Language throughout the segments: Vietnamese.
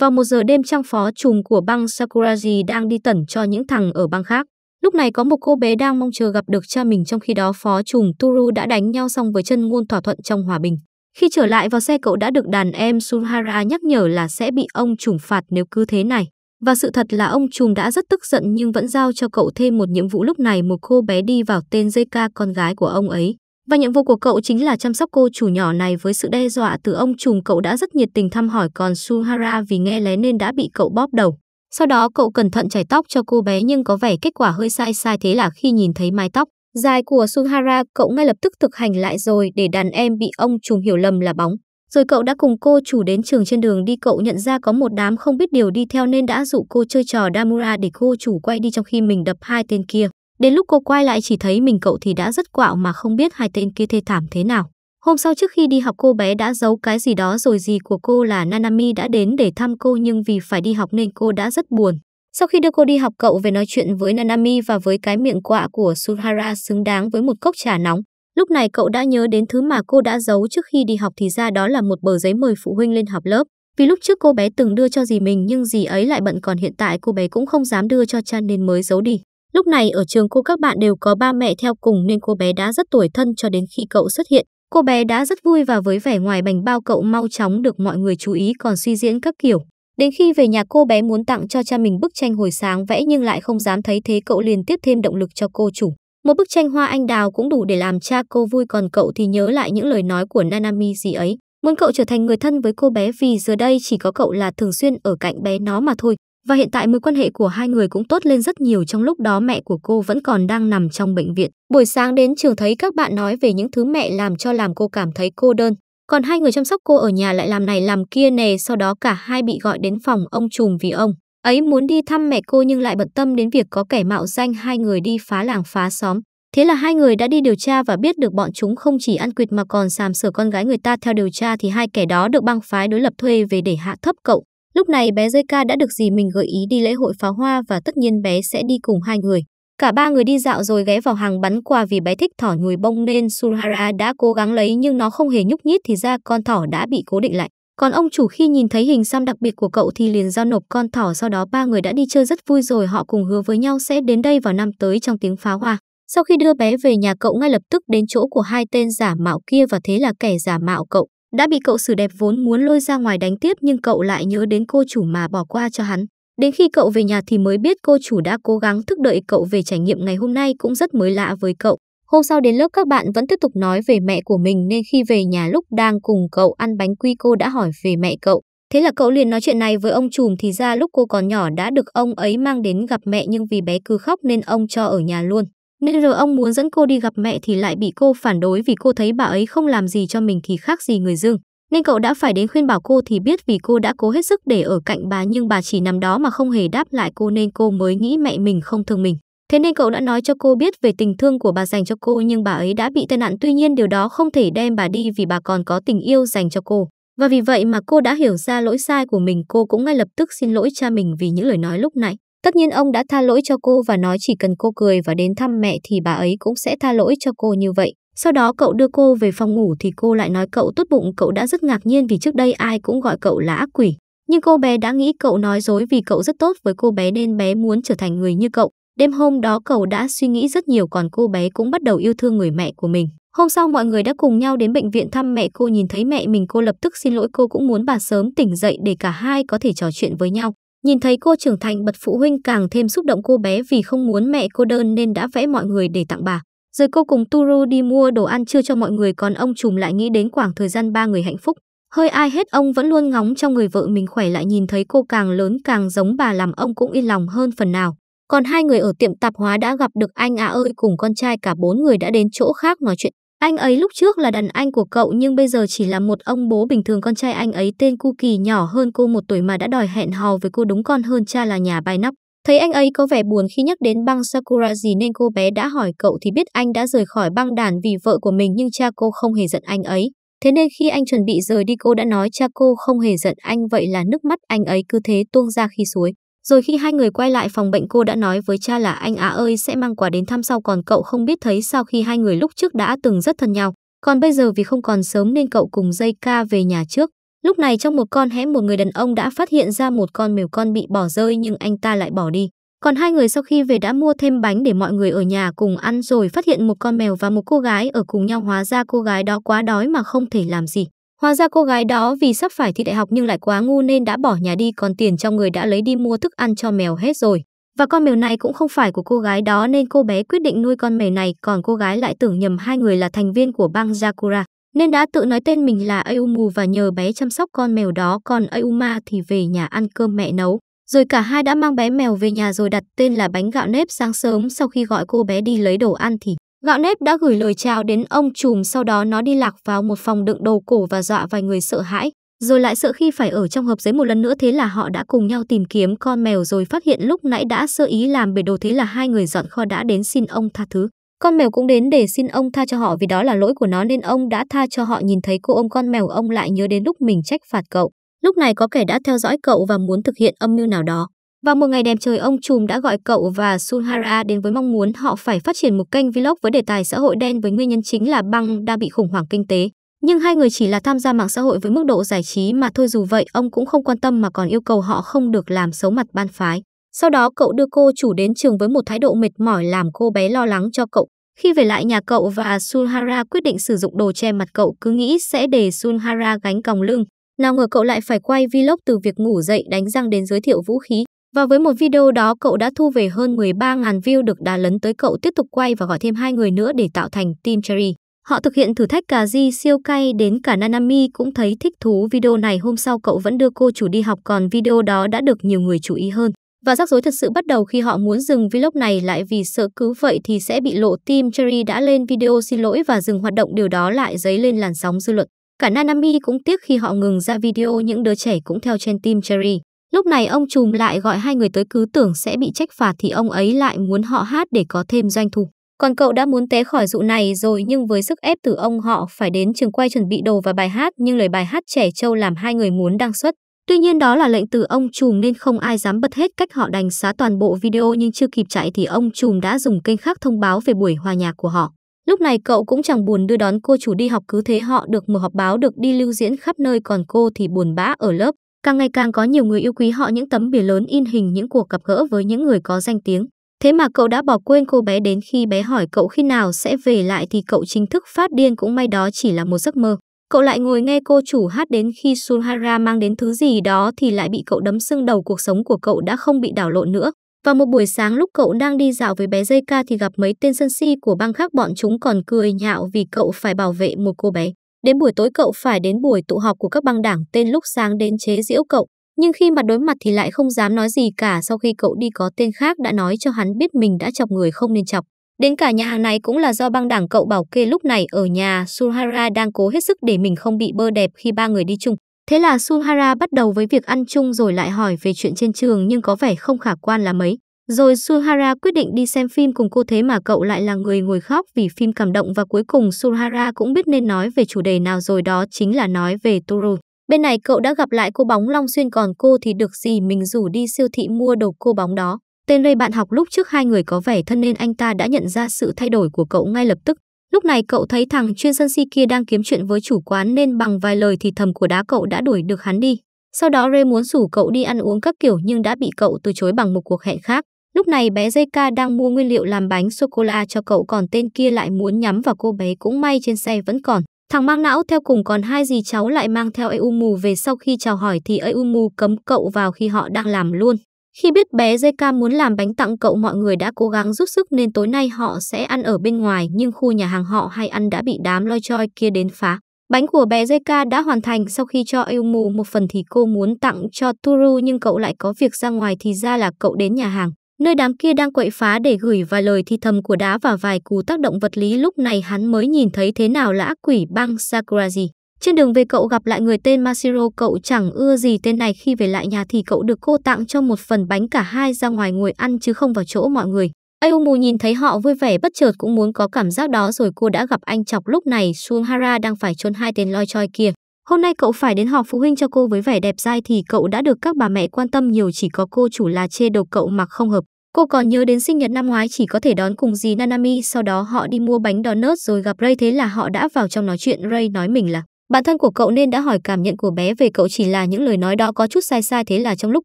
Vào một giờ đêm trang phó trùm của băng Sakuraji đang đi tẩn cho những thằng ở băng khác. Lúc này có một cô bé đang mong chờ gặp được cha mình trong khi đó phó trùm Turu đã đánh nhau xong với chân ngôn thỏa thuận trong hòa bình. Khi trở lại vào xe cậu đã được đàn em Sunhara nhắc nhở là sẽ bị ông trùm phạt nếu cứ thế này. Và sự thật là ông trùm đã rất tức giận nhưng vẫn giao cho cậu thêm một nhiệm vụ lúc này một cô bé đi vào tên JK con gái của ông ấy. Và nhiệm vụ của cậu chính là chăm sóc cô chủ nhỏ này với sự đe dọa từ ông trùm cậu đã rất nhiệt tình thăm hỏi còn Suhara vì nghe lén nên đã bị cậu bóp đầu. Sau đó cậu cẩn thận chải tóc cho cô bé nhưng có vẻ kết quả hơi sai sai thế là khi nhìn thấy mái tóc dài của Suhara cậu ngay lập tức thực hành lại rồi để đàn em bị ông trùm hiểu lầm là bóng. Rồi cậu đã cùng cô chủ đến trường trên đường đi cậu nhận ra có một đám không biết điều đi theo nên đã dụ cô chơi trò Damura để cô chủ quay đi trong khi mình đập hai tên kia. Đến lúc cô quay lại chỉ thấy mình cậu thì đã rất quạo mà không biết hai tên kia thê thảm thế nào. Hôm sau trước khi đi học cô bé đã giấu cái gì đó rồi gì của cô là Nanami đã đến để thăm cô nhưng vì phải đi học nên cô đã rất buồn. Sau khi đưa cô đi học cậu về nói chuyện với Nanami và với cái miệng quạ của Suhara xứng đáng với một cốc trà nóng. Lúc này cậu đã nhớ đến thứ mà cô đã giấu trước khi đi học thì ra đó là một bờ giấy mời phụ huynh lên học lớp. Vì lúc trước cô bé từng đưa cho dì mình nhưng dì ấy lại bận còn hiện tại cô bé cũng không dám đưa cho cha nên mới giấu đi. Lúc này ở trường cô các bạn đều có ba mẹ theo cùng nên cô bé đã rất tuổi thân cho đến khi cậu xuất hiện. Cô bé đã rất vui và với vẻ ngoài bành bao cậu mau chóng được mọi người chú ý còn suy diễn các kiểu. Đến khi về nhà cô bé muốn tặng cho cha mình bức tranh hồi sáng vẽ nhưng lại không dám thấy thế cậu liền tiếp thêm động lực cho cô chủ. Một bức tranh hoa anh đào cũng đủ để làm cha cô vui còn cậu thì nhớ lại những lời nói của Nanami gì ấy. Muốn cậu trở thành người thân với cô bé vì giờ đây chỉ có cậu là thường xuyên ở cạnh bé nó mà thôi. Và hiện tại mối quan hệ của hai người cũng tốt lên rất nhiều trong lúc đó mẹ của cô vẫn còn đang nằm trong bệnh viện. Buổi sáng đến trường thấy các bạn nói về những thứ mẹ làm cho làm cô cảm thấy cô đơn. Còn hai người chăm sóc cô ở nhà lại làm này làm kia nè sau đó cả hai bị gọi đến phòng ông trùm vì ông. Ấy muốn đi thăm mẹ cô nhưng lại bận tâm đến việc có kẻ mạo danh hai người đi phá làng phá xóm. Thế là hai người đã đi điều tra và biết được bọn chúng không chỉ ăn quỵt mà còn sàm sửa con gái người ta theo điều tra thì hai kẻ đó được băng phái đối lập thuê về để hạ thấp cậu. Lúc này bé Rơi Ca đã được dì mình gợi ý đi lễ hội pháo hoa và tất nhiên bé sẽ đi cùng hai người. Cả ba người đi dạo rồi ghé vào hàng bắn quà vì bé thích thỏ nhùi bông nên Surahara đã cố gắng lấy nhưng nó không hề nhúc nhích thì ra con thỏ đã bị cố định lại. Còn ông chủ khi nhìn thấy hình xăm đặc biệt của cậu thì liền giao nộp con thỏ sau đó ba người đã đi chơi rất vui rồi họ cùng hứa với nhau sẽ đến đây vào năm tới trong tiếng pháo hoa. Sau khi đưa bé về nhà cậu ngay lập tức đến chỗ của hai tên giả mạo kia và thế là kẻ giả mạo cậu đã bị cậu xử đẹp vốn muốn lôi ra ngoài đánh tiếp nhưng cậu lại nhớ đến cô chủ mà bỏ qua cho hắn. Đến khi cậu về nhà thì mới biết cô chủ đã cố gắng thức đợi cậu về trải nghiệm ngày hôm nay cũng rất mới lạ với cậu. Hôm sau đến lớp các bạn vẫn tiếp tục nói về mẹ của mình nên khi về nhà lúc đang cùng cậu ăn bánh quy cô đã hỏi về mẹ cậu. Thế là cậu liền nói chuyện này với ông trùm thì ra lúc cô còn nhỏ đã được ông ấy mang đến gặp mẹ nhưng vì bé cứ khóc nên ông cho ở nhà luôn. Nên rồi ông muốn dẫn cô đi gặp mẹ thì lại bị cô phản đối vì cô thấy bà ấy không làm gì cho mình thì khác gì người dưng. Nên cậu đã phải đến khuyên bảo cô thì biết vì cô đã cố hết sức để ở cạnh bà nhưng bà chỉ nằm đó mà không hề đáp lại cô nên cô mới nghĩ mẹ mình không thương mình. Thế nên cậu đã nói cho cô biết về tình thương của bà dành cho cô nhưng bà ấy đã bị tai nạn tuy nhiên điều đó không thể đem bà đi vì bà còn có tình yêu dành cho cô. Và vì vậy mà cô đã hiểu ra lỗi sai của mình cô cũng ngay lập tức xin lỗi cha mình vì những lời nói lúc nãy. Tất nhiên ông đã tha lỗi cho cô và nói chỉ cần cô cười và đến thăm mẹ thì bà ấy cũng sẽ tha lỗi cho cô như vậy. Sau đó cậu đưa cô về phòng ngủ thì cô lại nói cậu tốt bụng cậu đã rất ngạc nhiên vì trước đây ai cũng gọi cậu là ác quỷ. Nhưng cô bé đã nghĩ cậu nói dối vì cậu rất tốt với cô bé nên bé muốn trở thành người như cậu. Đêm hôm đó cậu đã suy nghĩ rất nhiều còn cô bé cũng bắt đầu yêu thương người mẹ của mình. Hôm sau mọi người đã cùng nhau đến bệnh viện thăm mẹ cô nhìn thấy mẹ mình cô lập tức xin lỗi cô cũng muốn bà sớm tỉnh dậy để cả hai có thể trò chuyện với nhau. Nhìn thấy cô trưởng thành bật phụ huynh càng thêm xúc động cô bé vì không muốn mẹ cô đơn nên đã vẽ mọi người để tặng bà. Rồi cô cùng Turu đi mua đồ ăn trưa cho mọi người còn ông trùm lại nghĩ đến khoảng thời gian ba người hạnh phúc. Hơi ai hết ông vẫn luôn ngóng trong người vợ mình khỏe lại nhìn thấy cô càng lớn càng giống bà làm ông cũng yên lòng hơn phần nào. Còn hai người ở tiệm tạp hóa đã gặp được anh à ơi cùng con trai cả bốn người đã đến chỗ khác nói chuyện. Anh ấy lúc trước là đàn anh của cậu nhưng bây giờ chỉ là một ông bố bình thường con trai anh ấy tên Cu Kỳ nhỏ hơn cô một tuổi mà đã đòi hẹn hò với cô đúng con hơn cha là nhà bài nóc. Thấy anh ấy có vẻ buồn khi nhắc đến băng Sakura gì nên cô bé đã hỏi cậu thì biết anh đã rời khỏi băng đàn vì vợ của mình nhưng cha cô không hề giận anh ấy. Thế nên khi anh chuẩn bị rời đi cô đã nói cha cô không hề giận anh vậy là nước mắt anh ấy cứ thế tuôn ra khi suối. Rồi khi hai người quay lại phòng bệnh cô đã nói với cha là anh á ơi sẽ mang quà đến thăm sau còn cậu không biết thấy sau khi hai người lúc trước đã từng rất thân nhau. Còn bây giờ vì không còn sớm nên cậu cùng dây ca về nhà trước. Lúc này trong một con hẻm một người đàn ông đã phát hiện ra một con mèo con bị bỏ rơi nhưng anh ta lại bỏ đi. Còn hai người sau khi về đã mua thêm bánh để mọi người ở nhà cùng ăn rồi phát hiện một con mèo và một cô gái ở cùng nhau hóa ra cô gái đó quá đói mà không thể làm gì. Hóa ra cô gái đó vì sắp phải thi đại học nhưng lại quá ngu nên đã bỏ nhà đi còn tiền trong người đã lấy đi mua thức ăn cho mèo hết rồi. Và con mèo này cũng không phải của cô gái đó nên cô bé quyết định nuôi con mèo này còn cô gái lại tưởng nhầm hai người là thành viên của bang Jakura nên đã tự nói tên mình là Ayumu và nhờ bé chăm sóc con mèo đó còn Ayuma thì về nhà ăn cơm mẹ nấu. Rồi cả hai đã mang bé mèo về nhà rồi đặt tên là bánh gạo nếp sáng sớm sau khi gọi cô bé đi lấy đồ ăn thì Gạo nếp đã gửi lời chào đến ông trùm sau đó nó đi lạc vào một phòng đựng đồ cổ và dọa vài người sợ hãi. Rồi lại sợ khi phải ở trong hộp giấy một lần nữa thế là họ đã cùng nhau tìm kiếm con mèo rồi phát hiện lúc nãy đã sơ ý làm bể đồ thế là hai người dọn kho đã đến xin ông tha thứ. Con mèo cũng đến để xin ông tha cho họ vì đó là lỗi của nó nên ông đã tha cho họ nhìn thấy cô ôm con mèo ông lại nhớ đến lúc mình trách phạt cậu. Lúc này có kẻ đã theo dõi cậu và muốn thực hiện âm mưu nào đó. Vào một ngày đẹp trời, ông Trùm đã gọi cậu và Sunhara đến với mong muốn họ phải phát triển một kênh vlog với đề tài xã hội đen với nguyên nhân chính là băng đang bị khủng hoảng kinh tế. Nhưng hai người chỉ là tham gia mạng xã hội với mức độ giải trí mà thôi dù vậy ông cũng không quan tâm mà còn yêu cầu họ không được làm xấu mặt ban phái. Sau đó cậu đưa cô chủ đến trường với một thái độ mệt mỏi làm cô bé lo lắng cho cậu. Khi về lại nhà cậu và Sunhara quyết định sử dụng đồ che mặt cậu cứ nghĩ sẽ để Sunhara gánh còng lưng. Nào ngờ cậu lại phải quay vlog từ việc ngủ dậy đánh răng đến giới thiệu vũ khí. Và với một video đó cậu đã thu về hơn 13.000 view được đà lấn tới cậu tiếp tục quay và gọi thêm hai người nữa để tạo thành Team Cherry. Họ thực hiện thử thách cà ri siêu cay đến cả Nanami cũng thấy thích thú video này hôm sau cậu vẫn đưa cô chủ đi học còn video đó đã được nhiều người chú ý hơn. Và rắc rối thật sự bắt đầu khi họ muốn dừng vlog này lại vì sợ cứ vậy thì sẽ bị lộ team Cherry đã lên video xin lỗi và dừng hoạt động điều đó lại dấy lên làn sóng dư luận. Cả Nanami cũng tiếc khi họ ngừng ra video những đứa trẻ cũng theo trên team Cherry. Lúc này ông trùm lại gọi hai người tới cứ tưởng sẽ bị trách phạt thì ông ấy lại muốn họ hát để có thêm doanh thu. Còn cậu đã muốn té khỏi dụ này rồi nhưng với sức ép từ ông họ phải đến trường quay chuẩn bị đồ và bài hát nhưng lời bài hát trẻ trâu làm hai người muốn đăng xuất. Tuy nhiên đó là lệnh từ ông trùm nên không ai dám bật hết cách họ đành xóa toàn bộ video nhưng chưa kịp chạy thì ông trùm đã dùng kênh khác thông báo về buổi hòa nhạc của họ. Lúc này cậu cũng chẳng buồn đưa đón cô chủ đi học cứ thế họ được mở họp báo được đi lưu diễn khắp nơi còn cô thì buồn bã ở lớp. Càng ngày càng có nhiều người yêu quý họ những tấm bìa lớn in hình những cuộc gặp gỡ với những người có danh tiếng. Thế mà cậu đã bỏ quên cô bé đến khi bé hỏi cậu khi nào sẽ về lại thì cậu chính thức phát điên cũng may đó chỉ là một giấc mơ. Cậu lại ngồi nghe cô chủ hát đến khi Sunhara mang đến thứ gì đó thì lại bị cậu đấm sưng đầu cuộc sống của cậu đã không bị đảo lộn nữa. Và một buổi sáng lúc cậu đang đi dạo với bé dây thì gặp mấy tên sân si của bang khác bọn chúng còn cười nhạo vì cậu phải bảo vệ một cô bé. Đến buổi tối cậu phải đến buổi tụ họp của các băng đảng tên lúc sáng đến chế giễu cậu, nhưng khi mặt đối mặt thì lại không dám nói gì cả sau khi cậu đi có tên khác đã nói cho hắn biết mình đã chọc người không nên chọc. Đến cả nhà hàng này cũng là do băng đảng cậu bảo kê lúc này ở nhà Suhara đang cố hết sức để mình không bị bơ đẹp khi ba người đi chung. Thế là Suhara bắt đầu với việc ăn chung rồi lại hỏi về chuyện trên trường nhưng có vẻ không khả quan là mấy. Rồi Suhara quyết định đi xem phim cùng cô thế mà cậu lại là người ngồi khóc vì phim cảm động và cuối cùng Suhara cũng biết nên nói về chủ đề nào rồi đó chính là nói về Toru. Bên này cậu đã gặp lại cô bóng Long Xuyên còn cô thì được gì mình rủ đi siêu thị mua đồ cô bóng đó. Tên Lê bạn học lúc trước hai người có vẻ thân nên anh ta đã nhận ra sự thay đổi của cậu ngay lập tức. Lúc này cậu thấy thằng chuyên sân si kia đang kiếm chuyện với chủ quán nên bằng vài lời thì thầm của đá cậu đã đuổi được hắn đi. Sau đó Ray muốn rủ cậu đi ăn uống các kiểu nhưng đã bị cậu từ chối bằng một cuộc hẹn khác. Lúc này bé JK đang mua nguyên liệu làm bánh sô-cô-la cho cậu còn tên kia lại muốn nhắm vào cô bé cũng may trên xe vẫn còn. Thằng mang não theo cùng còn hai dì cháu lại mang theo Eumu về sau khi chào hỏi thì Eumu cấm cậu vào khi họ đang làm luôn. Khi biết bé JK muốn làm bánh tặng cậu mọi người đã cố gắng giúp sức nên tối nay họ sẽ ăn ở bên ngoài nhưng khu nhà hàng họ hay ăn đã bị đám loi choi kia đến phá. Bánh của bé JK đã hoàn thành sau khi cho Eumu một phần thì cô muốn tặng cho Turu nhưng cậu lại có việc ra ngoài thì ra là cậu đến nhà hàng. Nơi đám kia đang quậy phá để gửi vài lời thi thầm của đá và vài cú tác động vật lý lúc này hắn mới nhìn thấy thế nào là ác quỷ băng Sakuraji. Trên đường về cậu gặp lại người tên Masiro cậu chẳng ưa gì tên này khi về lại nhà thì cậu được cô tặng cho một phần bánh cả hai ra ngoài ngồi ăn chứ không vào chỗ mọi người. Ayumu nhìn thấy họ vui vẻ bất chợt cũng muốn có cảm giác đó rồi cô đã gặp anh chọc lúc này Suhara đang phải chôn hai tên loi choi kia. Hôm nay cậu phải đến họp phụ huynh cho cô với vẻ đẹp dai thì cậu đã được các bà mẹ quan tâm nhiều chỉ có cô chủ là chê đầu cậu mặc không hợp. Cô còn nhớ đến sinh nhật năm ngoái chỉ có thể đón cùng dì Nanami, sau đó họ đi mua bánh donut rồi gặp Ray thế là họ đã vào trong nói chuyện Ray nói mình là bạn thân của cậu nên đã hỏi cảm nhận của bé về cậu chỉ là những lời nói đó có chút sai sai thế là trong lúc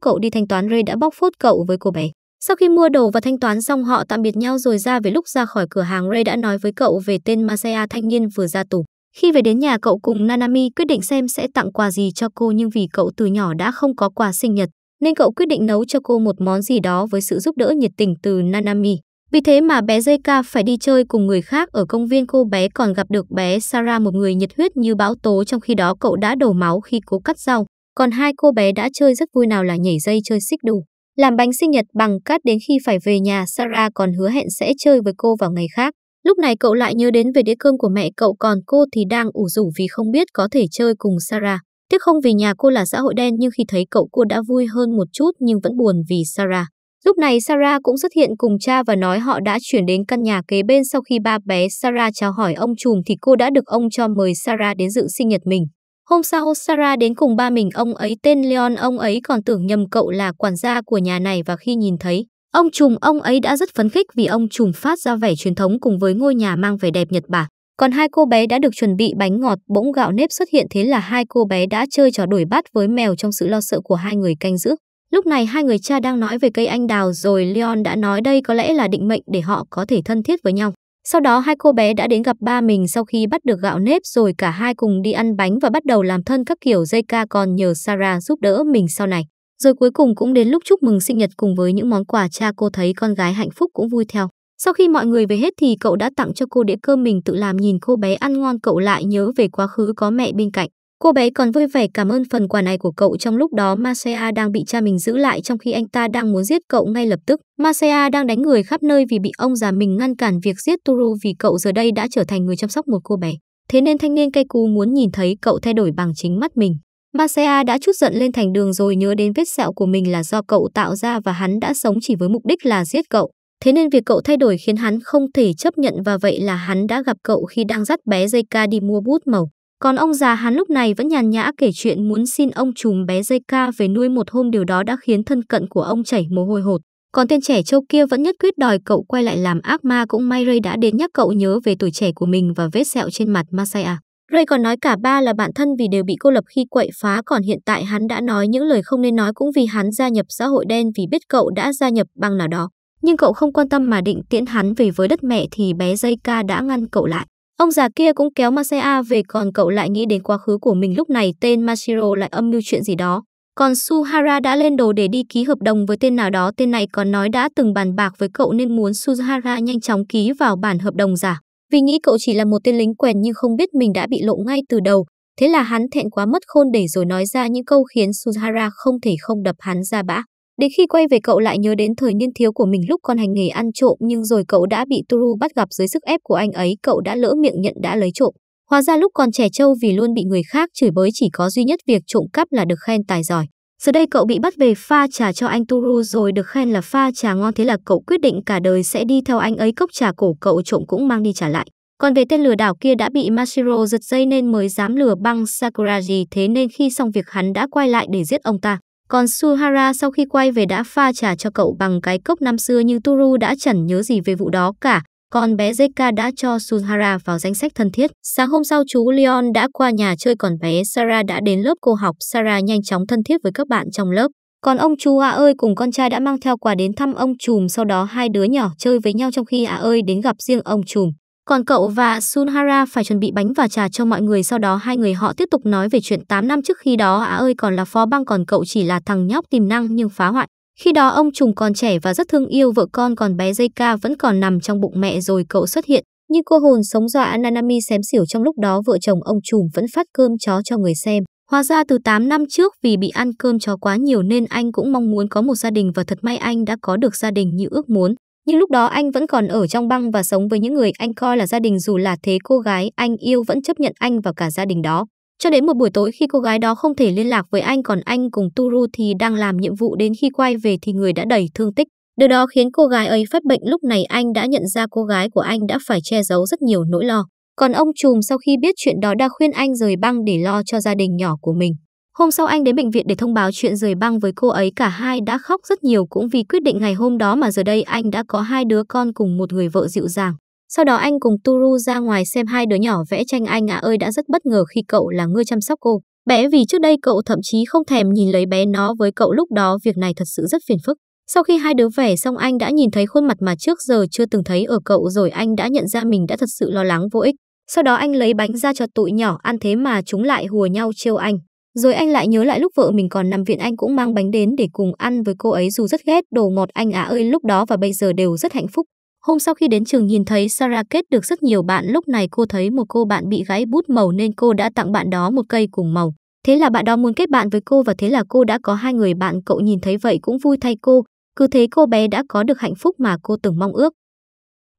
cậu đi thanh toán Ray đã bóc phốt cậu với cô bé. Sau khi mua đồ và thanh toán xong họ tạm biệt nhau rồi ra về lúc ra khỏi cửa hàng Ray đã nói với cậu về tên Masaya thanh niên vừa ra tù. Khi về đến nhà cậu cùng Nanami quyết định xem sẽ tặng quà gì cho cô nhưng vì cậu từ nhỏ đã không có quà sinh nhật nên cậu quyết định nấu cho cô một món gì đó với sự giúp đỡ nhiệt tình từ Nanami. Vì thế mà bé Zeka phải đi chơi cùng người khác ở công viên cô bé còn gặp được bé Sara một người nhiệt huyết như bão tố trong khi đó cậu đã đổ máu khi cố cắt rau. Còn hai cô bé đã chơi rất vui nào là nhảy dây chơi xích đu. Làm bánh sinh nhật bằng cát đến khi phải về nhà Sara còn hứa hẹn sẽ chơi với cô vào ngày khác. Lúc này cậu lại nhớ đến về đĩa cơm của mẹ cậu còn cô thì đang ủ rủ vì không biết có thể chơi cùng Sarah. Tiếc không vì nhà cô là xã hội đen nhưng khi thấy cậu cô đã vui hơn một chút nhưng vẫn buồn vì Sarah. Lúc này Sarah cũng xuất hiện cùng cha và nói họ đã chuyển đến căn nhà kế bên sau khi ba bé Sarah chào hỏi ông trùm thì cô đã được ông cho mời Sarah đến dự sinh nhật mình. Hôm sau Sarah đến cùng ba mình ông ấy tên Leon ông ấy còn tưởng nhầm cậu là quản gia của nhà này và khi nhìn thấy Ông trùm ông ấy đã rất phấn khích vì ông trùm phát ra vẻ truyền thống cùng với ngôi nhà mang vẻ đẹp Nhật Bản. Còn hai cô bé đã được chuẩn bị bánh ngọt bỗng gạo nếp xuất hiện thế là hai cô bé đã chơi trò đuổi bắt với mèo trong sự lo sợ của hai người canh giữ. Lúc này hai người cha đang nói về cây anh đào rồi Leon đã nói đây có lẽ là định mệnh để họ có thể thân thiết với nhau. Sau đó hai cô bé đã đến gặp ba mình sau khi bắt được gạo nếp rồi cả hai cùng đi ăn bánh và bắt đầu làm thân các kiểu dây ca còn nhờ Sarah giúp đỡ mình sau này. Rồi cuối cùng cũng đến lúc chúc mừng sinh nhật cùng với những món quà cha cô thấy con gái hạnh phúc cũng vui theo. Sau khi mọi người về hết thì cậu đã tặng cho cô đĩa cơm mình tự làm nhìn cô bé ăn ngon cậu lại nhớ về quá khứ có mẹ bên cạnh. Cô bé còn vui vẻ cảm ơn phần quà này của cậu trong lúc đó Masaya đang bị cha mình giữ lại trong khi anh ta đang muốn giết cậu ngay lập tức. Masaya đang đánh người khắp nơi vì bị ông già mình ngăn cản việc giết Toru vì cậu giờ đây đã trở thành người chăm sóc một cô bé. Thế nên thanh niên cây cú muốn nhìn thấy cậu thay đổi bằng chính mắt mình. Masaya đã chút giận lên thành đường rồi nhớ đến vết sẹo của mình là do cậu tạo ra và hắn đã sống chỉ với mục đích là giết cậu. Thế nên việc cậu thay đổi khiến hắn không thể chấp nhận và vậy là hắn đã gặp cậu khi đang dắt bé Zeka đi mua bút màu. Còn ông già hắn lúc này vẫn nhàn nhã kể chuyện muốn xin ông trùm bé Zeka về nuôi một hôm điều đó đã khiến thân cận của ông chảy mồ hôi hột. Còn tên trẻ trâu kia vẫn nhất quyết đòi cậu quay lại làm ác ma cũng may Ray đã đến nhắc cậu nhớ về tuổi trẻ của mình và vết sẹo trên mặt Masaya. Ray còn nói cả ba là bạn thân vì đều bị cô lập khi quậy phá còn hiện tại hắn đã nói những lời không nên nói cũng vì hắn gia nhập xã hội đen vì biết cậu đã gia nhập băng nào đó. Nhưng cậu không quan tâm mà định tiễn hắn về với đất mẹ thì bé dây ca đã ngăn cậu lại. Ông già kia cũng kéo Masaya về còn cậu lại nghĩ đến quá khứ của mình lúc này tên Mashiro lại âm mưu chuyện gì đó. Còn Suhara đã lên đồ để đi ký hợp đồng với tên nào đó tên này còn nói đã từng bàn bạc với cậu nên muốn Suhara nhanh chóng ký vào bản hợp đồng giả vì nghĩ cậu chỉ là một tên lính quèn nhưng không biết mình đã bị lộ ngay từ đầu, thế là hắn thẹn quá mất khôn để rồi nói ra những câu khiến Suzhara không thể không đập hắn ra bã. Đến khi quay về cậu lại nhớ đến thời niên thiếu của mình lúc còn hành nghề ăn trộm nhưng rồi cậu đã bị Turu bắt gặp dưới sức ép của anh ấy, cậu đã lỡ miệng nhận đã lấy trộm. Hóa ra lúc còn trẻ trâu vì luôn bị người khác chửi bới chỉ có duy nhất việc trộm cắp là được khen tài giỏi. Giờ đây cậu bị bắt về pha trà cho anh Turu rồi được khen là pha trà ngon thế là cậu quyết định cả đời sẽ đi theo anh ấy cốc trà cổ cậu trộm cũng mang đi trả lại. Còn về tên lừa đảo kia đã bị Mashiro giật dây nên mới dám lừa băng Sakuragi thế nên khi xong việc hắn đã quay lại để giết ông ta. Còn Suhara sau khi quay về đã pha trà cho cậu bằng cái cốc năm xưa nhưng Turu đã chẳng nhớ gì về vụ đó cả con bé Zeka đã cho Suzhara vào danh sách thân thiết. Sáng hôm sau chú Leon đã qua nhà chơi còn bé Sarah đã đến lớp cô học. Sarah nhanh chóng thân thiết với các bạn trong lớp. Còn ông chú A ơi cùng con trai đã mang theo quà đến thăm ông chùm. sau đó hai đứa nhỏ chơi với nhau trong khi A ơi đến gặp riêng ông chùm. Còn cậu và Sunhara phải chuẩn bị bánh và trà cho mọi người sau đó hai người họ tiếp tục nói về chuyện 8 năm trước khi đó A ơi còn là phó băng còn cậu chỉ là thằng nhóc tiềm năng nhưng phá hoại. Khi đó ông trùng còn trẻ và rất thương yêu vợ con còn bé dây ca vẫn còn nằm trong bụng mẹ rồi cậu xuất hiện. Như cô hồn sống dọa Nanami xém xỉu trong lúc đó vợ chồng ông trùm vẫn phát cơm chó cho người xem. Hóa ra từ 8 năm trước vì bị ăn cơm chó quá nhiều nên anh cũng mong muốn có một gia đình và thật may anh đã có được gia đình như ước muốn. Nhưng lúc đó anh vẫn còn ở trong băng và sống với những người anh coi là gia đình dù là thế cô gái anh yêu vẫn chấp nhận anh và cả gia đình đó. Cho đến một buổi tối khi cô gái đó không thể liên lạc với anh còn anh cùng Turu thì đang làm nhiệm vụ đến khi quay về thì người đã đầy thương tích. Điều đó khiến cô gái ấy phát bệnh lúc này anh đã nhận ra cô gái của anh đã phải che giấu rất nhiều nỗi lo. Còn ông trùm sau khi biết chuyện đó đã khuyên anh rời băng để lo cho gia đình nhỏ của mình. Hôm sau anh đến bệnh viện để thông báo chuyện rời băng với cô ấy cả hai đã khóc rất nhiều cũng vì quyết định ngày hôm đó mà giờ đây anh đã có hai đứa con cùng một người vợ dịu dàng. Sau đó anh cùng Turu ra ngoài xem hai đứa nhỏ vẽ tranh anh ạ à ơi đã rất bất ngờ khi cậu là người chăm sóc cô. Bé vì trước đây cậu thậm chí không thèm nhìn lấy bé nó với cậu lúc đó việc này thật sự rất phiền phức. Sau khi hai đứa vẽ xong anh đã nhìn thấy khuôn mặt mà trước giờ chưa từng thấy ở cậu rồi anh đã nhận ra mình đã thật sự lo lắng vô ích. Sau đó anh lấy bánh ra cho tụi nhỏ ăn thế mà chúng lại hùa nhau trêu anh. Rồi anh lại nhớ lại lúc vợ mình còn nằm viện anh cũng mang bánh đến để cùng ăn với cô ấy dù rất ghét đồ ngọt anh á à ơi lúc đó và bây giờ đều rất hạnh phúc. Hôm sau khi đến trường nhìn thấy Sarah kết được rất nhiều bạn lúc này cô thấy một cô bạn bị gãy bút màu nên cô đã tặng bạn đó một cây cùng màu. Thế là bạn đó muốn kết bạn với cô và thế là cô đã có hai người bạn cậu nhìn thấy vậy cũng vui thay cô. Cứ thế cô bé đã có được hạnh phúc mà cô từng mong ước.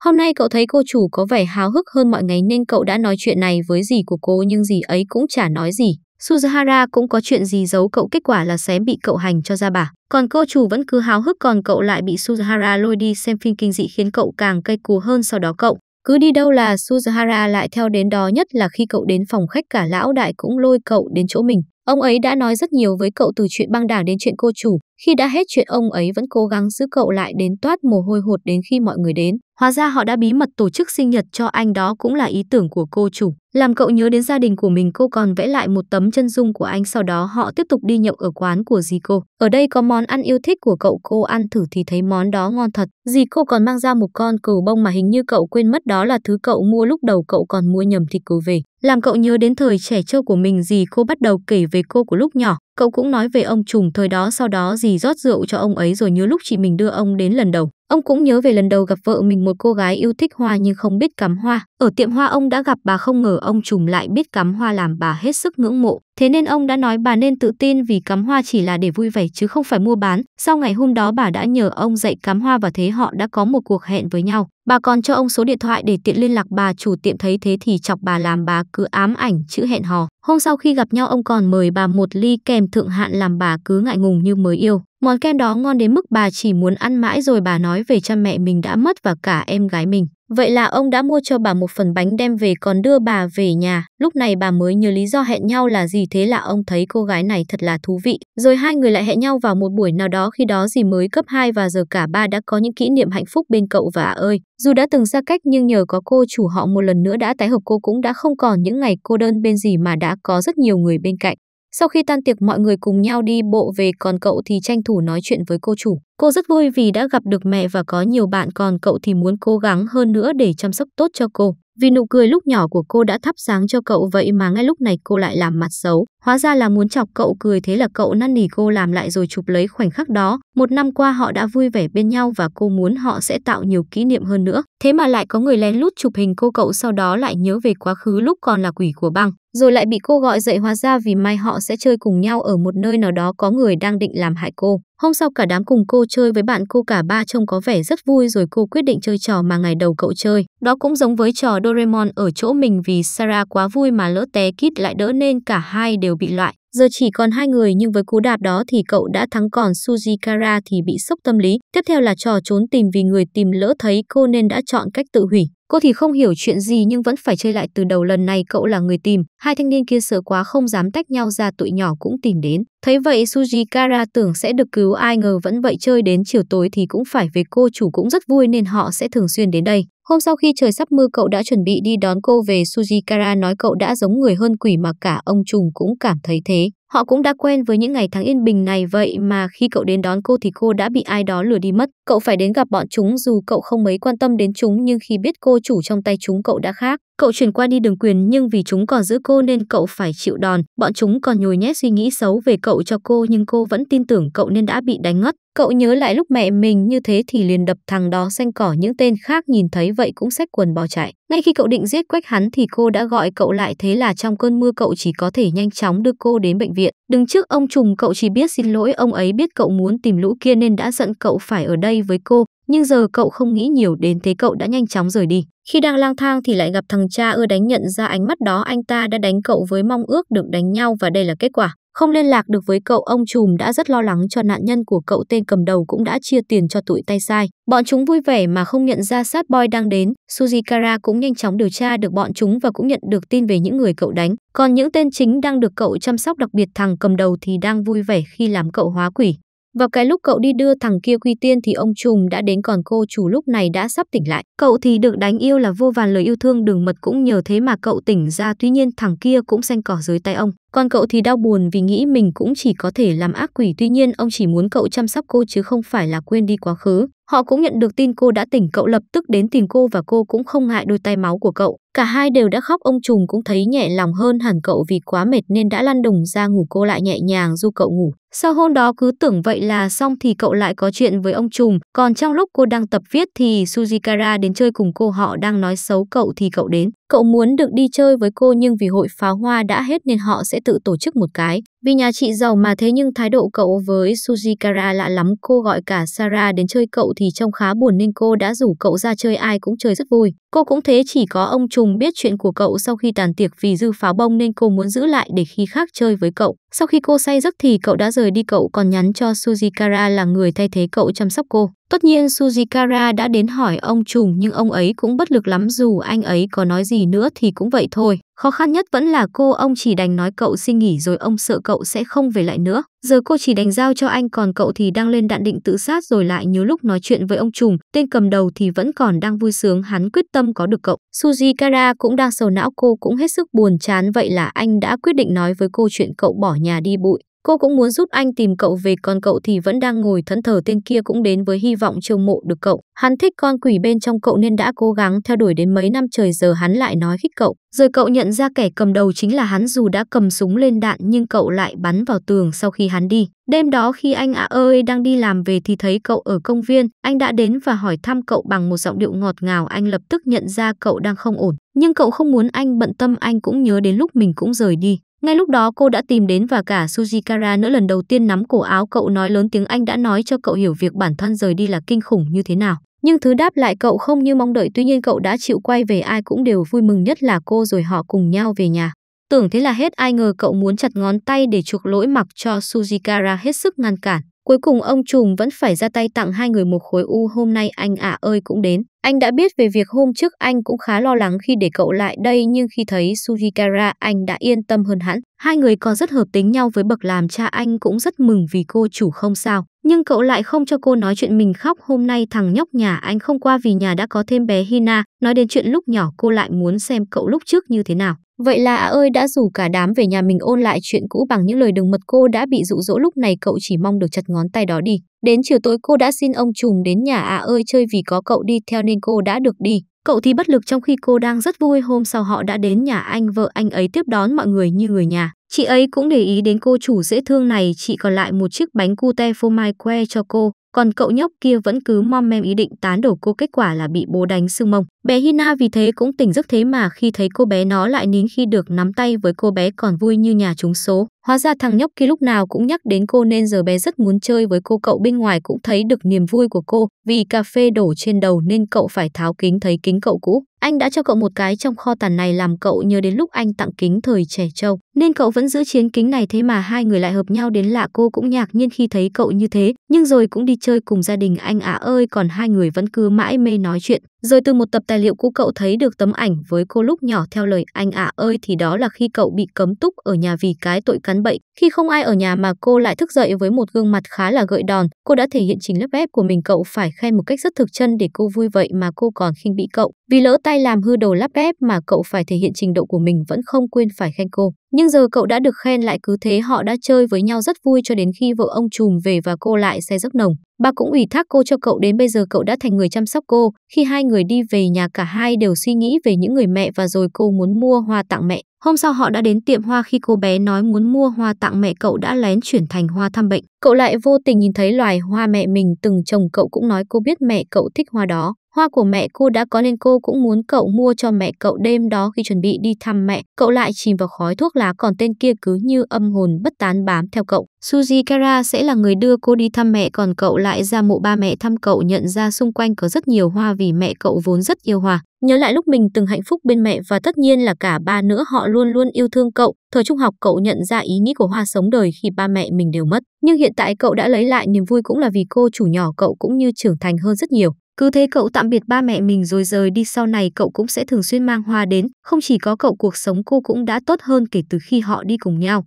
Hôm nay cậu thấy cô chủ có vẻ háo hức hơn mọi ngày nên cậu đã nói chuyện này với dì của cô nhưng dì ấy cũng chả nói gì. Suzuhara cũng có chuyện gì giấu cậu kết quả là xém bị cậu hành cho ra bà. Còn cô chủ vẫn cứ háo hức còn cậu lại bị Suzuhara lôi đi xem phim kinh dị khiến cậu càng cay cú hơn sau đó cậu. Cứ đi đâu là Suzuhara lại theo đến đó nhất là khi cậu đến phòng khách cả lão đại cũng lôi cậu đến chỗ mình. Ông ấy đã nói rất nhiều với cậu từ chuyện băng đảng đến chuyện cô chủ, khi đã hết chuyện ông ấy vẫn cố gắng giữ cậu lại đến toát mồ hôi hột đến khi mọi người đến. Hóa ra họ đã bí mật tổ chức sinh nhật cho anh đó cũng là ý tưởng của cô chủ. Làm cậu nhớ đến gia đình của mình cô còn vẽ lại một tấm chân dung của anh sau đó họ tiếp tục đi nhậu ở quán của dì cô. Ở đây có món ăn yêu thích của cậu cô ăn thử thì thấy món đó ngon thật. Dì cô còn mang ra một con cừu bông mà hình như cậu quên mất đó là thứ cậu mua lúc đầu cậu còn mua nhầm thịt cừu về. Làm cậu nhớ đến thời trẻ trâu của mình dì cô bắt đầu kể về cô của lúc nhỏ. Cậu cũng nói về ông trùng thời đó sau đó dì rót rượu cho ông ấy rồi nhớ lúc chị mình đưa ông đến lần đầu. Ông cũng nhớ về lần đầu gặp vợ mình một cô gái yêu thích hoa nhưng không biết cắm hoa. Ở tiệm hoa ông đã gặp bà không ngờ ông trùng lại biết cắm hoa làm bà hết sức ngưỡng mộ. Thế nên ông đã nói bà nên tự tin vì cắm hoa chỉ là để vui vẻ chứ không phải mua bán. Sau ngày hôm đó bà đã nhờ ông dạy cắm hoa và thế họ đã có một cuộc hẹn với nhau. Bà còn cho ông số điện thoại để tiện liên lạc bà chủ tiệm thấy thế thì chọc bà làm bà cứ ám ảnh chữ hẹn hò. Hôm sau khi gặp nhau ông còn mời bà một ly kem thượng hạn làm bà cứ ngại ngùng như mới yêu. Món kem đó ngon đến mức bà chỉ muốn ăn mãi rồi bà nói về cha mẹ mình đã mất và cả em gái mình. Vậy là ông đã mua cho bà một phần bánh đem về còn đưa bà về nhà. Lúc này bà mới nhớ lý do hẹn nhau là gì thế là ông thấy cô gái này thật là thú vị. Rồi hai người lại hẹn nhau vào một buổi nào đó khi đó gì mới cấp 2 và giờ cả ba đã có những kỷ niệm hạnh phúc bên cậu và à ơi. Dù đã từng xa cách nhưng nhờ có cô chủ họ một lần nữa đã tái hợp cô cũng đã không còn những ngày cô đơn bên gì mà đã có rất nhiều người bên cạnh. Sau khi tan tiệc mọi người cùng nhau đi bộ về còn cậu thì tranh thủ nói chuyện với cô chủ. Cô rất vui vì đã gặp được mẹ và có nhiều bạn còn cậu thì muốn cố gắng hơn nữa để chăm sóc tốt cho cô. Vì nụ cười lúc nhỏ của cô đã thắp sáng cho cậu vậy mà ngay lúc này cô lại làm mặt xấu. Hóa ra là muốn chọc cậu cười thế là cậu năn nỉ cô làm lại rồi chụp lấy khoảnh khắc đó. Một năm qua họ đã vui vẻ bên nhau và cô muốn họ sẽ tạo nhiều kỷ niệm hơn nữa. Thế mà lại có người lén lút chụp hình cô cậu sau đó lại nhớ về quá khứ lúc còn là quỷ của băng rồi lại bị cô gọi dậy hóa ra vì mai họ sẽ chơi cùng nhau ở một nơi nào đó có người đang định làm hại cô. Hôm sau cả đám cùng cô chơi với bạn cô cả ba trông có vẻ rất vui rồi cô quyết định chơi trò mà ngày đầu cậu chơi. Đó cũng giống với trò Doraemon ở chỗ mình vì Sarah quá vui mà lỡ té kít lại đỡ nên cả hai đều bị loại. Giờ chỉ còn hai người nhưng với cú đạp đó thì cậu đã thắng còn Sujikara thì bị sốc tâm lý. Tiếp theo là trò trốn tìm vì người tìm lỡ thấy cô nên đã chọn cách tự hủy. Cô thì không hiểu chuyện gì nhưng vẫn phải chơi lại từ đầu lần này cậu là người tìm, hai thanh niên kia sợ quá không dám tách nhau ra tụi nhỏ cũng tìm đến. Thấy vậy Sujikara tưởng sẽ được cứu ai ngờ vẫn vậy chơi đến chiều tối thì cũng phải về cô chủ cũng rất vui nên họ sẽ thường xuyên đến đây. Hôm sau khi trời sắp mưa cậu đã chuẩn bị đi đón cô về Sujikara nói cậu đã giống người hơn quỷ mà cả ông trùng cũng cảm thấy thế. Họ cũng đã quen với những ngày tháng yên bình này vậy mà khi cậu đến đón cô thì cô đã bị ai đó lừa đi mất. Cậu phải đến gặp bọn chúng dù cậu không mấy quan tâm đến chúng nhưng khi biết cô chủ trong tay chúng cậu đã khác. Cậu chuyển qua đi đường quyền nhưng vì chúng còn giữ cô nên cậu phải chịu đòn. Bọn chúng còn nhồi nhét suy nghĩ xấu về cậu cho cô nhưng cô vẫn tin tưởng cậu nên đã bị đánh ngất. Cậu nhớ lại lúc mẹ mình như thế thì liền đập thằng đó xanh cỏ những tên khác nhìn thấy vậy cũng xách quần bỏ chạy. Ngay khi cậu định giết quách hắn thì cô đã gọi cậu lại thế là trong cơn mưa cậu chỉ có thể nhanh chóng đưa cô đến bệnh viện. Đứng trước ông trùng cậu chỉ biết xin lỗi ông ấy biết cậu muốn tìm lũ kia nên đã giận cậu phải ở đây với cô. Nhưng giờ cậu không nghĩ nhiều đến thế cậu đã nhanh chóng rời đi. Khi đang lang thang thì lại gặp thằng cha ưa đánh nhận ra ánh mắt đó anh ta đã đánh cậu với mong ước được đánh nhau và đây là kết quả. Không liên lạc được với cậu ông trùm đã rất lo lắng cho nạn nhân của cậu tên cầm đầu cũng đã chia tiền cho tụi tay sai. Bọn chúng vui vẻ mà không nhận ra sát boy đang đến. Suzikara cũng nhanh chóng điều tra được bọn chúng và cũng nhận được tin về những người cậu đánh. Còn những tên chính đang được cậu chăm sóc đặc biệt thằng cầm đầu thì đang vui vẻ khi làm cậu hóa quỷ. Vào cái lúc cậu đi đưa thằng kia quy tiên thì ông trùm đã đến còn cô chủ lúc này đã sắp tỉnh lại. Cậu thì được đánh yêu là vô vàn lời yêu thương đường mật cũng nhờ thế mà cậu tỉnh ra tuy nhiên thằng kia cũng xanh cỏ dưới tay ông. Còn cậu thì đau buồn vì nghĩ mình cũng chỉ có thể làm ác quỷ tuy nhiên ông chỉ muốn cậu chăm sóc cô chứ không phải là quên đi quá khứ. Họ cũng nhận được tin cô đã tỉnh cậu lập tức đến tìm cô và cô cũng không ngại đôi tay máu của cậu. Cả hai đều đã khóc ông trùng cũng thấy nhẹ lòng hơn hẳn cậu vì quá mệt nên đã lăn đùng ra ngủ cô lại nhẹ nhàng du cậu ngủ. Sau hôm đó cứ tưởng vậy là xong thì cậu lại có chuyện với ông trùng. Còn trong lúc cô đang tập viết thì Sujikara đến chơi cùng cô họ đang nói xấu cậu thì cậu đến. Cậu muốn được đi chơi với cô nhưng vì hội pháo hoa đã hết nên họ sẽ tự tổ chức một cái. Vì nhà chị giàu mà thế nhưng thái độ cậu với Sujikara lạ lắm cô gọi cả Sara đến chơi cậu thì trông khá buồn nên cô đã rủ cậu ra chơi ai cũng chơi rất vui. Cô cũng thế chỉ có ông Trùng biết chuyện của cậu sau khi tàn tiệc vì dư pháo bông nên cô muốn giữ lại để khi khác chơi với cậu. Sau khi cô say giấc thì cậu đã rời đi cậu còn nhắn cho Sujikara là người thay thế cậu chăm sóc cô. Tất nhiên Sujikara đã đến hỏi ông trùm nhưng ông ấy cũng bất lực lắm dù anh ấy có nói gì nữa thì cũng vậy thôi. Khó khăn nhất vẫn là cô ông chỉ đành nói cậu xin nghỉ rồi ông sợ cậu sẽ không về lại nữa. Giờ cô chỉ đánh giao cho anh còn cậu thì đang lên đạn định tự sát rồi lại nhớ lúc nói chuyện với ông trùm, tên cầm đầu thì vẫn còn đang vui sướng hắn quyết tâm có được cậu. Suji Kara cũng đang sầu não cô cũng hết sức buồn chán vậy là anh đã quyết định nói với cô chuyện cậu bỏ nhà đi bụi. Cô cũng muốn giúp anh tìm cậu về còn cậu thì vẫn đang ngồi thẫn thờ tên kia cũng đến với hy vọng chiêu mộ được cậu. Hắn thích con quỷ bên trong cậu nên đã cố gắng theo đuổi đến mấy năm trời giờ hắn lại nói khích cậu. Rồi cậu nhận ra kẻ cầm đầu chính là hắn dù đã cầm súng lên đạn nhưng cậu lại bắn vào tường sau khi hắn đi. Đêm đó khi anh ạ ơi đang đi làm về thì thấy cậu ở công viên, anh đã đến và hỏi thăm cậu bằng một giọng điệu ngọt ngào anh lập tức nhận ra cậu đang không ổn. Nhưng cậu không muốn anh bận tâm anh cũng nhớ đến lúc mình cũng rời đi. Ngay lúc đó cô đã tìm đến và cả Sujikara nữa lần đầu tiên nắm cổ áo cậu nói lớn tiếng Anh đã nói cho cậu hiểu việc bản thân rời đi là kinh khủng như thế nào. Nhưng thứ đáp lại cậu không như mong đợi tuy nhiên cậu đã chịu quay về ai cũng đều vui mừng nhất là cô rồi họ cùng nhau về nhà. Tưởng thế là hết ai ngờ cậu muốn chặt ngón tay để chuộc lỗi mặc cho Sujikara hết sức ngăn cản. Cuối cùng ông trùm vẫn phải ra tay tặng hai người một khối u hôm nay anh ạ ơi cũng đến. Anh đã biết về việc hôm trước anh cũng khá lo lắng khi để cậu lại đây nhưng khi thấy Sujikara anh đã yên tâm hơn hẳn. Hai người còn rất hợp tính nhau với bậc làm cha anh cũng rất mừng vì cô chủ không sao. Nhưng cậu lại không cho cô nói chuyện mình khóc hôm nay thằng nhóc nhà anh không qua vì nhà đã có thêm bé Hina, nói đến chuyện lúc nhỏ cô lại muốn xem cậu lúc trước như thế nào. Vậy là à ơi đã rủ cả đám về nhà mình ôn lại chuyện cũ bằng những lời đừng mật cô đã bị dụ dỗ lúc này cậu chỉ mong được chặt ngón tay đó đi. Đến chiều tối cô đã xin ông trùm đến nhà à ơi chơi vì có cậu đi theo nên cô đã được đi. Cậu thì bất lực trong khi cô đang rất vui hôm sau họ đã đến nhà anh vợ anh ấy tiếp đón mọi người như người nhà. Chị ấy cũng để ý đến cô chủ dễ thương này, chị còn lại một chiếc bánh cute phô mai que cho cô, còn cậu nhóc kia vẫn cứ mom mem ý định tán đổ cô kết quả là bị bố đánh sưng mông. Bé Hina vì thế cũng tỉnh giấc thế mà khi thấy cô bé nó lại nín khi được nắm tay với cô bé còn vui như nhà trúng số. Hóa ra thằng nhóc kia lúc nào cũng nhắc đến cô nên giờ bé rất muốn chơi với cô cậu bên ngoài cũng thấy được niềm vui của cô vì cà phê đổ trên đầu nên cậu phải tháo kính thấy kính cậu cũ. Anh đã cho cậu một cái trong kho tàn này làm cậu nhớ đến lúc anh tặng kính thời trẻ trâu, nên cậu vẫn giữ chiến kính này thế mà hai người lại hợp nhau đến lạ cô cũng ngạc nhiên khi thấy cậu như thế, nhưng rồi cũng đi chơi cùng gia đình anh ạ à ơi còn hai người vẫn cứ mãi mê nói chuyện, rồi từ một tập tài liệu cũ cậu thấy được tấm ảnh với cô lúc nhỏ theo lời anh ạ à ơi thì đó là khi cậu bị cấm túc ở nhà vì cái tội cắn bậy. Khi không ai ở nhà mà cô lại thức dậy với một gương mặt khá là gợi đòn, cô đã thể hiện chính lớp ép của mình cậu phải khen một cách rất thực chân để cô vui vậy mà cô còn khinh bị cậu. Vì lỡ tay làm hư đầu lắp ép mà cậu phải thể hiện trình độ của mình vẫn không quên phải khen cô. Nhưng giờ cậu đã được khen lại cứ thế họ đã chơi với nhau rất vui cho đến khi vợ ông trùm về và cô lại xe giấc nồng. Bà cũng ủy thác cô cho cậu đến bây giờ cậu đã thành người chăm sóc cô. Khi hai người đi về nhà cả hai đều suy nghĩ về những người mẹ và rồi cô muốn mua hoa tặng mẹ. Hôm sau họ đã đến tiệm hoa khi cô bé nói muốn mua hoa tặng mẹ cậu đã lén chuyển thành hoa thăm bệnh. Cậu lại vô tình nhìn thấy loài hoa mẹ mình từng chồng cậu cũng nói cô biết mẹ cậu thích hoa đó. Hoa của mẹ cô đã có nên cô cũng muốn cậu mua cho mẹ cậu đêm đó khi chuẩn bị đi thăm mẹ. Cậu lại chìm vào khói thuốc lá còn tên kia cứ như âm hồn bất tán bám theo cậu. Suzy Kara sẽ là người đưa cô đi thăm mẹ còn cậu lại ra mộ ba mẹ thăm cậu nhận ra xung quanh có rất nhiều hoa vì mẹ cậu vốn rất yêu hoa. Nhớ lại lúc mình từng hạnh phúc bên mẹ và tất nhiên là cả ba nữa họ luôn luôn yêu thương cậu. Thời trung học cậu nhận ra ý nghĩa của Hoa sống đời khi ba mẹ mình đều mất. Nhưng hiện tại cậu đã lấy lại niềm vui cũng là vì cô chủ nhỏ cậu cũng như trưởng thành hơn rất nhiều. Cứ thế cậu tạm biệt ba mẹ mình rồi rời đi sau này cậu cũng sẽ thường xuyên mang hoa đến, không chỉ có cậu cuộc sống cô cũng đã tốt hơn kể từ khi họ đi cùng nhau.